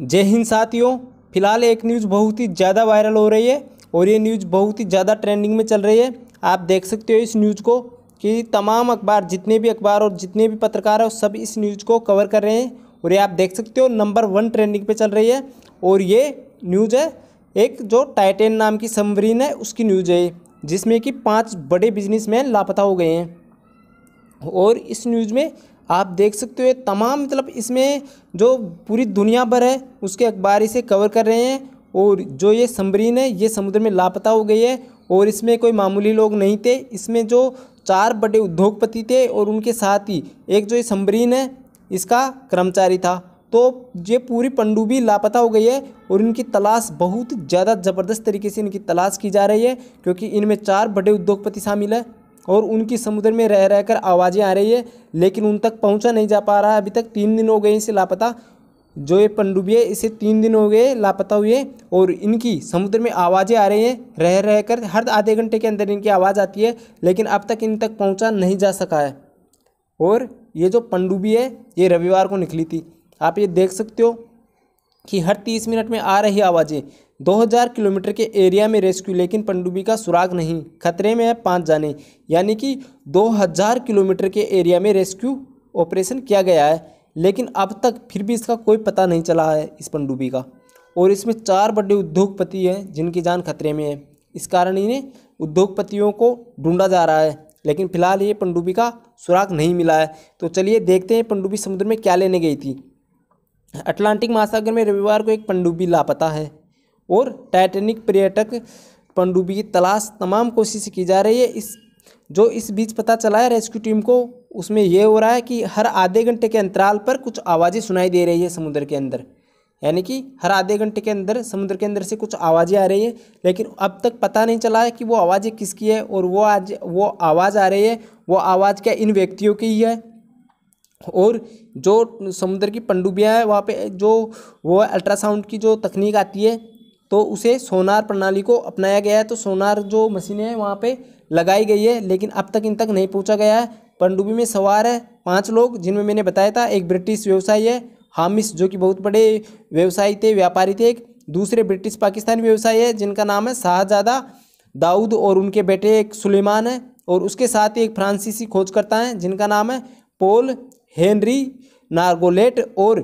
जय हिंद साथियों फिलहाल एक न्यूज़ बहुत ही ज़्यादा वायरल हो रही है और ये न्यूज़ बहुत ही ज़्यादा ट्रेंडिंग में चल रही है आप देख सकते हो इस न्यूज़ को कि तमाम अखबार जितने भी अखबार और जितने भी पत्रकार हैं सब इस न्यूज़ को कवर कर रहे हैं और ये आप देख सकते हो नंबर वन ट्रेंडिंग पे चल रही है और ये न्यूज़ है एक जो टाइटेन नाम की समरीन है उसकी न्यूज़ है जिसमें कि पाँच बड़े बिजनेसमैन लापता हो गए हैं और इस न्यूज़ में आप देख सकते हो तमाम मतलब इसमें जो पूरी दुनिया भर है उसके अखबार इसे कवर कर रहे हैं और जो ये समरीन है ये समुद्र में लापता हो गई है और इसमें कोई मामूली लोग नहीं थे इसमें जो चार बड़े उद्योगपति थे और उनके साथ ही एक जो ये समरीन है इसका कर्मचारी था तो ये पूरी पंडुबी लापता हो गई है और इनकी तलाश बहुत ज़्यादा ज़बरदस्त तरीके से इनकी तलाश की जा रही है क्योंकि इनमें चार बड़े उद्योगपति शामिल है और उनकी समुद्र में रह रहकर आवाज़ें आ रही है लेकिन उन तक पहुंचा नहीं जा पा रहा है अभी तक तीन दिन हो गए इसे लापता जो ये पनडुब्बी है इसे तीन दिन हो गए लापता हुए और इनकी समुद्र में आवाज़ें आ रही हैं रह रह कर हर आधे घंटे के अंदर इनकी आवाज़ आती है लेकिन अब तक इन तक पहुँचा नहीं जा सका है और ये जो पनडुब्बी है ये रविवार को निकली थी आप ये देख सकते हो कि हर तीस मिनट में आ रही आवाज़ें 2000 किलोमीटर के एरिया में रेस्क्यू लेकिन पनडुब्बी का सुराग नहीं खतरे में है पाँच जाने यानी कि 2000 किलोमीटर के एरिया में रेस्क्यू ऑपरेशन किया गया है लेकिन अब तक फिर भी इसका कोई पता नहीं चला है इस पनडुब्बी का और इसमें चार बड़े उद्योगपति हैं जिनकी जान खतरे में है इस कारण इन्हें उद्योगपतियों को ढूंढा जा रहा है लेकिन फिलहाल ये पनडुब्बी का सुराग नहीं मिला है तो चलिए देखते हैं पनडुब्बी समुद्र में क्या लेने गई थी अटलांटिक महासागर में रविवार को एक पनडुब्बी लापता है और टाइटेनिक पर्यटक पनडुब्बी की तलाश तमाम कोशिश की जा रही है इस जो इस बीच पता चला है रेस्क्यू टीम को उसमें यह हो रहा है कि हर आधे घंटे के अंतराल पर कुछ आवाज़ें सुनाई दे रही है समुद्र के अंदर यानी कि हर आधे घंटे के अंदर समुद्र के अंदर से कुछ आवाज़ें आ रही है लेकिन अब तक पता नहीं चला है कि वो आवाज़ें किसकी है और वो आज वो आवाज़ आ रही है वो आवाज़ क्या इन व्यक्तियों की ही है और जो समुद्र की पंडुबियाँ हैं वहाँ पे जो वो अल्ट्रासाउंड की जो तकनीक आती है तो उसे सोनार प्रणाली को अपनाया गया है तो सोनार जो मशीनें हैं वहाँ पे लगाई गई है लेकिन अब तक इन तक नहीं पहुँचा गया है पनडुब्बी में सवार है पाँच लोग जिनमें मैंने बताया था एक ब्रिटिश व्यवसायी है हामिस जो कि बहुत बड़े व्यवसायी थे व्यापारी थे एक दूसरे ब्रिटिश पाकिस्तानी व्यवसायी है जिनका नाम है शाहजादा दाऊद और उनके बेटे एक सुलेमान है और उसके साथ ही एक फ्रांसीसी खोजकर्ता हैं जिनका नाम है पोल हेनरी नार्गोलेट और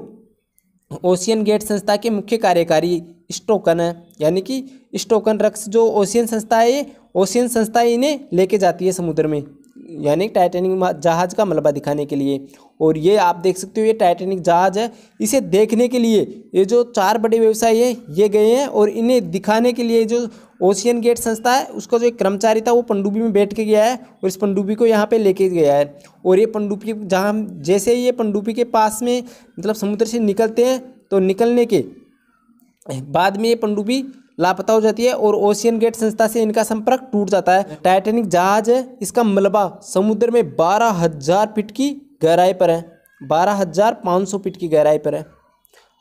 ओशियन गेट संस्था के मुख्य कार्यकारी स्टोकन है यानी कि स्टोकन रक्स जो ओशियन संस्था है ओशियन संस्था इन्हें लेके जाती है समुद्र में यानी टाइटैनिक जहाज़ का मलबा दिखाने के लिए और ये आप देख सकते हो ये टाइटैनिक जहाज़ है इसे देखने के लिए ये जो चार बड़े व्यवसायी हैं ये गए हैं और इन्हें दिखाने के लिए जो ओशियन गेट संस्था है उसका जो एक कर्मचारी था वो पंडुबी में बैठ के गया है और इस पंडुबी को यहाँ पे लेके गया है और ये पंडुबी जहाँ जैसे ही ये पंडुबी के पास में मतलब समुद्र से निकलते हैं तो निकलने के बाद में ये पंडुबी लापता हो जाती है और ओशियन गेट संस्था से इनका संपर्क टूट जाता है टाइटेनिक जहाज है इसका मलबा समुद्र में बारह हज़ार फीट की गहराई पर है बारह हज़ार पाँच सौ फीट की गहराई पर है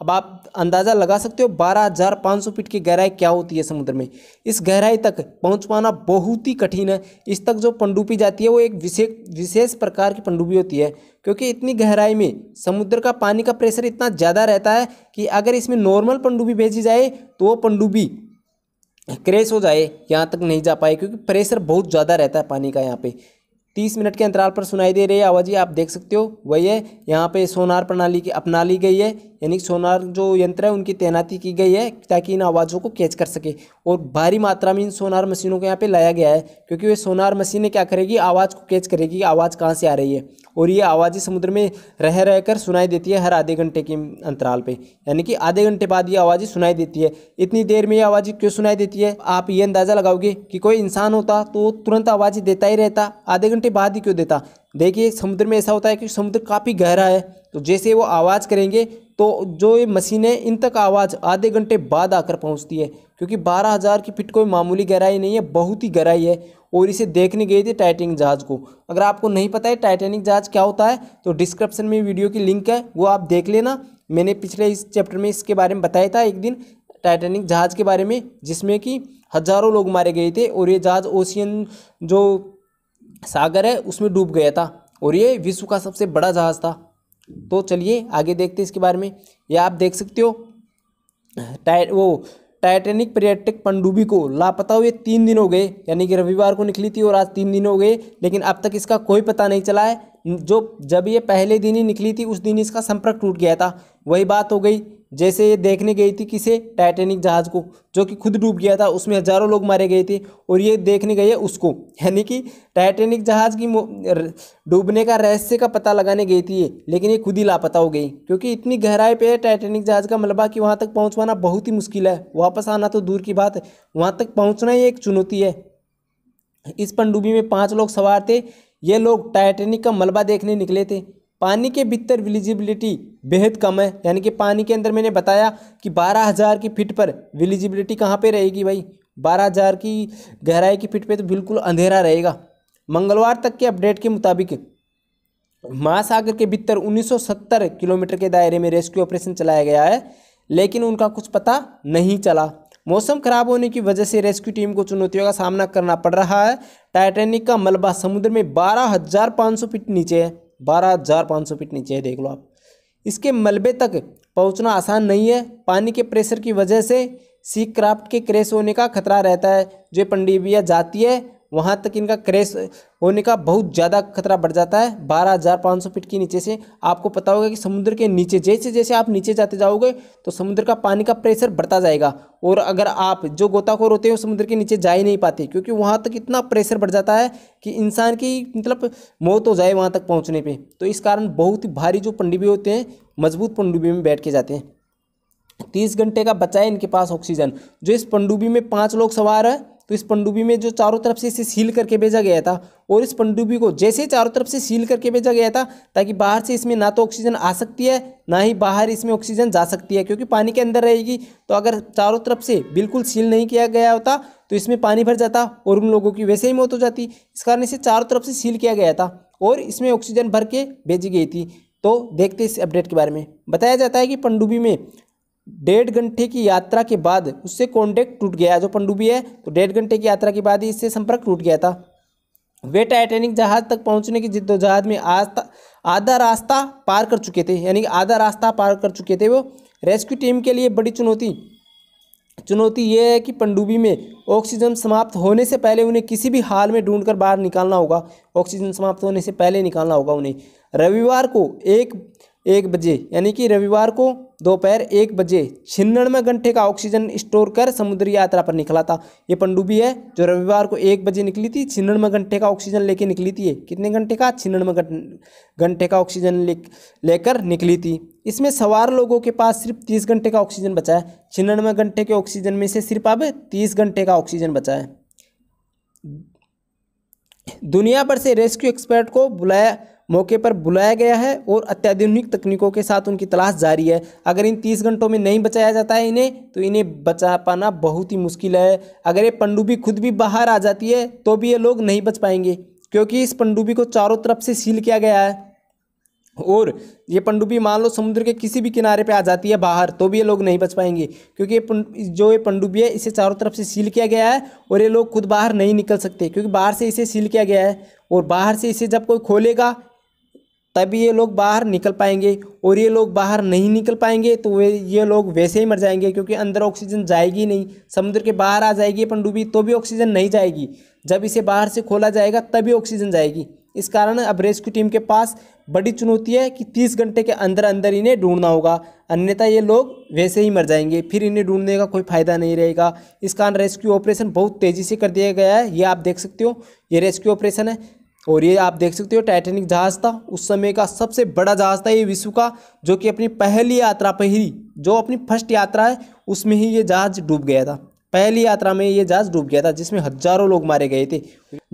अब आप अंदाज़ा लगा सकते हो 12,500 फीट की गहराई क्या होती है समुद्र में इस गहराई तक पहुंच पाना बहुत ही कठिन है इस तक जो पंडुबी जाती है वो एक विशेष विशेष प्रकार की पंडुबी होती है क्योंकि इतनी गहराई में समुद्र का पानी का प्रेशर इतना ज़्यादा रहता है कि अगर इसमें नॉर्मल पंडुबी भेजी जाए तो वो पंडुबी क्रेश हो जाए यहाँ तक नहीं जा पाए क्योंकि प्रेशर बहुत ज़्यादा रहता है पानी का यहाँ पर तीस मिनट के अंतराल पर सुनाई दे रही है आवाजी आप देख सकते हो वही है यहाँ पे सोनार प्रणाली की अपना ली गई है यानी सोनार जो यंत्र है उनकी तैनाती की गई है ताकि इन आवाज़ों को कैच कर सके और भारी मात्रा में इन सोनार मशीनों को यहाँ पे लाया गया है क्योंकि वे सोनार मशीनें क्या करेगी आवाज़ को कैच करेगी कि आवाज़ कहाँ से आ रही है और ये आवाज़ें समुद्र में रह रह कर सुनाई देती है हर आधे घंटे के अंतराल पर यानी कि आधे घंटे बाद ये आवाज़ें सुनाई देती है इतनी देर में ये आवाज़ें क्यों सुनाई देती है आप ये अंदाज़ा लगाओगे कि कोई इंसान होता तो तुरंत आवाज़ें देता ही रहता आधे घंटे बाद ही क्यों देता देखिए समुद्र में ऐसा होता है कि समुद्र काफ़ी गहरा है तो जैसे वो आवाज़ करेंगे तो जो ये मशीनें इन तक आवाज़ आधे घंटे बाद आकर पहुंचती है क्योंकि 12000 की फिट कोई मामूली गहराई नहीं है बहुत ही गहराई है और इसे देखने गए थे टाइटेनिक जहाज को अगर आपको नहीं पता है टाइटेनिक जहाज क्या होता है तो डिस्क्रिप्शन में वीडियो की लिंक है वो आप देख लेना मैंने पिछले इस चैप्टर में इसके बारे में बताया था एक दिन टाइटेनिक जहाज़ के बारे में जिसमें कि हज़ारों लोग मारे गए थे और ये जहाज़ ओशियन जो सागर है उसमें डूब गया था और ये विश्व का सबसे बड़ा जहाज़ था तो चलिए आगे देखते हैं इसके बारे में या आप देख सकते हो टाइ वो टाइटेनिक पर्यटक पनडुब्बी को लापता हुए तीन दिन हो गए यानी कि रविवार को निकली थी और आज तीन दिन हो गए लेकिन अब तक इसका कोई पता नहीं चला है जो जब ये पहले दिन ही निकली थी उस दिन इसका संपर्क टूट गया था वही बात हो गई जैसे ये देखने गई थी किसे टाइटेनिक जहाज़ को जो कि खुद डूब गया था उसमें हज़ारों लोग मारे गए थे और ये देखने गई है उसको यानी कि टाइटेनिक जहाज़ की डूबने का रहस्य का पता लगाने गई थी ये लेकिन ये खुद ही लापता हो गई क्योंकि इतनी गहराई पे टाइटेनिक जहाज़ का मलबा कि वहाँ तक पहुँच बहुत ही मुश्किल है वापस आना तो दूर की बात है वहाँ तक पहुँचना ही एक चुनौती है इस पनडुब्बी में पाँच लोग सवार थे ये लोग टाइटेनिक का मलबा देखने निकले थे पानी के भीतर विलिजिबिलिटी बेहद कम है यानी कि पानी के अंदर मैंने बताया कि बारह हज़ार की फिट पर विलिजिबिलिटी कहाँ पे रहेगी भाई बारह हज़ार की गहराई की फिट पे तो बिल्कुल अंधेरा रहेगा मंगलवार तक के अपडेट के मुताबिक महासागर के भीतर 1970 किलोमीटर के दायरे में रेस्क्यू ऑपरेशन चलाया गया है लेकिन उनका कुछ पता नहीं चला मौसम खराब होने की वजह से रेस्क्यू टीम को चुनौतियों का सामना करना पड़ रहा है टाइटेनिक का मलबा समुद्र में बारह हज़ार पाँच सौ फीट नीचे है बारह हज़ार पाँच सौ फीट नीचे है देख लो आप इसके मलबे तक पहुंचना आसान नहीं है पानी के प्रेशर की वजह से सी क्राफ्ट के क्रेश होने का खतरा रहता है जो पंडीबिया जाती है वहाँ तक इनका क्रैश होने का बहुत ज़्यादा खतरा बढ़ जाता है बारह हज़ार पाँच सौ फीट के नीचे से आपको पता होगा कि समुद्र के नीचे जैसे जैसे आप नीचे जाते जाओगे तो समुद्र का पानी का प्रेशर बढ़ता जाएगा और अगर आप जो गोताखोर होते हैं समुद्र के नीचे जा ही नहीं पाते क्योंकि वहाँ तक इतना प्रेशर बढ़ जाता है कि इंसान की मतलब मौत हो जाए वहाँ तक पहुँचने पर तो इस कारण बहुत ही भारी जो पंडुबी होते हैं मजबूत पंडुबी में बैठ के जाते हैं तीस घंटे का बचा है इनके पास ऑक्सीजन जो इस पंडुबी में पाँच लोग सवार है तो इस पंडुबी में जो चारों तरफ से इसे सील करके भेजा गया था और इस पंडुबी को जैसे चारों तरफ से सील करके भेजा गया था ताकि बाहर से इसमें ना तो ऑक्सीजन आ सकती है ना ही बाहर इसमें ऑक्सीजन जा सकती है क्योंकि पानी के अंदर रहेगी तो अगर चारों तरफ से बिल्कुल सील नहीं किया गया होता तो इसमें पानी भर जाता और उन लोगों की वैसे ही मौत हो जाती इस कारण इसे चारों तरफ से सील किया गया था और इसमें ऑक्सीजन भर के भेजी गई थी तो देखते इस अपडेट के बारे में बताया जाता है कि पंडुबी में डेढ़ घंटे की यात्रा के बाद उससे कॉन्टैक्ट टूट गया जो पंडुबी है तो डेढ़ घंटे की यात्रा के बाद ही इससे संपर्क टूट गया था वे टाइटेनिक जहाज तक पहुंचने की जहाज में आज आधा रास्ता पार कर चुके थे यानी कि आधा रास्ता पार कर चुके थे वो रेस्क्यू टीम के लिए बड़ी चुनौती चुनौती ये है कि पंडुबी में ऑक्सीजन समाप्त होने से पहले उन्हें किसी भी हाल में ढूंढकर बाहर निकालना होगा ऑक्सीजन समाप्त होने से पहले निकालना होगा उन्हें रविवार को एक एक बजे यानी कि रविवार को दोपहर एक बजे छिन्नवे घंटे का ऑक्सीजन स्टोर कर समुद्री यात्रा पर निकला था ये पनडुब्बी है जो रविवार को एक बजे निकली थी छिन्नवे घंटे का ऑक्सीजन लेके निकली थी कितने घंटे का छिन्नवे घंटे का ऑक्सीजन ले लेकर निकली थी इसमें सवार लोगों के पास सिर्फ तीस घंटे का ऑक्सीजन बचा है छिन्नवे घंटे के ऑक्सीजन में से सिर्फ अब तीस घंटे का ऑक्सीजन बचा है दुनिया भर से रेस्क्यू एक्सपर्ट को बुलाया मौके पर बुलाया गया है और अत्याधुनिक तकनीकों के साथ उनकी तलाश जारी है अगर इन तीस घंटों में नहीं बचाया जाता है इन्हें तो इन्हें बचा पाना बहुत ही मुश्किल है अगर ये पंडुबी खुद भी बाहर आ जाती है तो भी ये लोग नहीं बच पाएंगे क्योंकि इस पंडुबी को चारों तरफ से सील किया गया है और ये पंडुबी मान लो समुद्र के किसी भी किनारे पे आ जाती है बाहर तो भी ये लोग नहीं बच पाएंगे क्योंकि ये जो ये पंडुबी है इसे चारों तरफ से सील किया गया है और ये लोग खुद बाहर नहीं निकल सकते क्योंकि बाहर से इसे सील किया गया है और बाहर से इसे जब कोई खोलेगा तभी ये लोग बाहर निकल पाएंगे और ये लोग बाहर नहीं निकल पाएंगे तो वे ये लोग वैसे ही मर जाएंगे क्योंकि अंदर ऑक्सीजन जाएगी नहीं समुद्र के बाहर आ जाएगी पनडुब्बी तो भी ऑक्सीजन नहीं जाएगी जब इसे बाहर से खोला जाएगा तभी ऑक्सीजन जाएगी इस कारण अब रेस्क्यू टीम के पास बड़ी चुनौती है कि तीस घंटे के अंदर अंदर इन्हें ढूंढना होगा अन्यथा ये लोग वैसे ही मर जाएंगे फिर इन्हें ढूंढने का कोई फ़ायदा नहीं रहेगा इस कारण रेस्क्यू ऑपरेशन बहुत तेज़ी से कर दिया गया है ये आप देख सकते हो ये रेस्क्यू ऑपरेशन है और ये आप देख सकते हो टाइटैनिक जहाज़ था उस समय का सबसे बड़ा जहाज़ था ये विश्व का जो कि अपनी पहली यात्रा पर ही जो अपनी फर्स्ट यात्रा है उसमें ही ये जहाज़ डूब गया था पहली यात्रा में ये जहाज़ डूब गया था जिसमें हज़ारों लोग मारे गए थे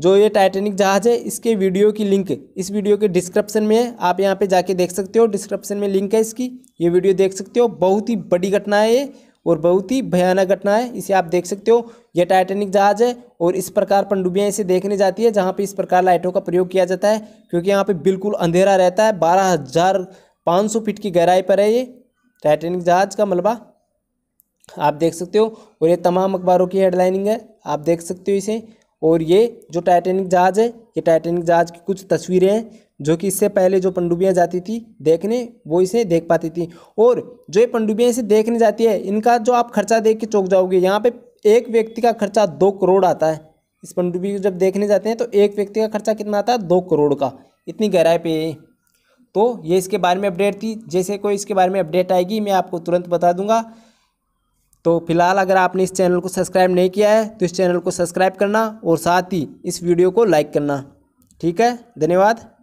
जो ये टाइटैनिक जहाज़ है इसके वीडियो की लिंक इस वीडियो के डिस्क्रिप्शन में है आप यहाँ पे जाके देख सकते हो डिस्क्रिप्शन में लिंक है इसकी ये वीडियो देख सकते हो बहुत ही बड़ी घटना है ये और बहुत ही भयानक घटना है इसे आप देख सकते हो यह टाइटेनिक जहाज़ है और इस प्रकार पनडुब्बियाँ इसे देखने जाती है जहाँ पे इस प्रकार लाइटों का प्रयोग किया जाता है क्योंकि यहाँ पे बिल्कुल अंधेरा रहता है बारह हज़ार पाँच सौ फीट की गहराई पर है ये टाइटेनिक जहाज़ का मलबा आप देख सकते हो और ये तमाम अखबारों की हेडलाइनिंग है आप देख सकते हो इसे और ये जो टाइटेनिक जहाज़ है ये टाइटेनिक जहाज़ की कुछ तस्वीरें हैं जो कि इससे पहले जो पंडुबियाँ जाती थी देखने वो इसे देख पाती थी और जो ये पंडुबियाँ इसे देखने जाती है इनका जो आप खर्चा देख के चौंक जाओगे यहाँ पे एक व्यक्ति का खर्चा दो करोड़ आता है इस पंडुबी को जब देखने जाते हैं तो एक व्यक्ति का खर्चा कितना आता है दो करोड़ का इतनी गहराई पे तो ये इसके बारे में अपडेट थी जैसे कोई इसके बारे में अपडेट आएगी मैं आपको तुरंत बता दूँगा तो फिलहाल अगर आपने इस चैनल को सब्सक्राइब नहीं किया है तो इस चैनल को सब्सक्राइब करना और साथ ही इस वीडियो को लाइक करना ठीक है धन्यवाद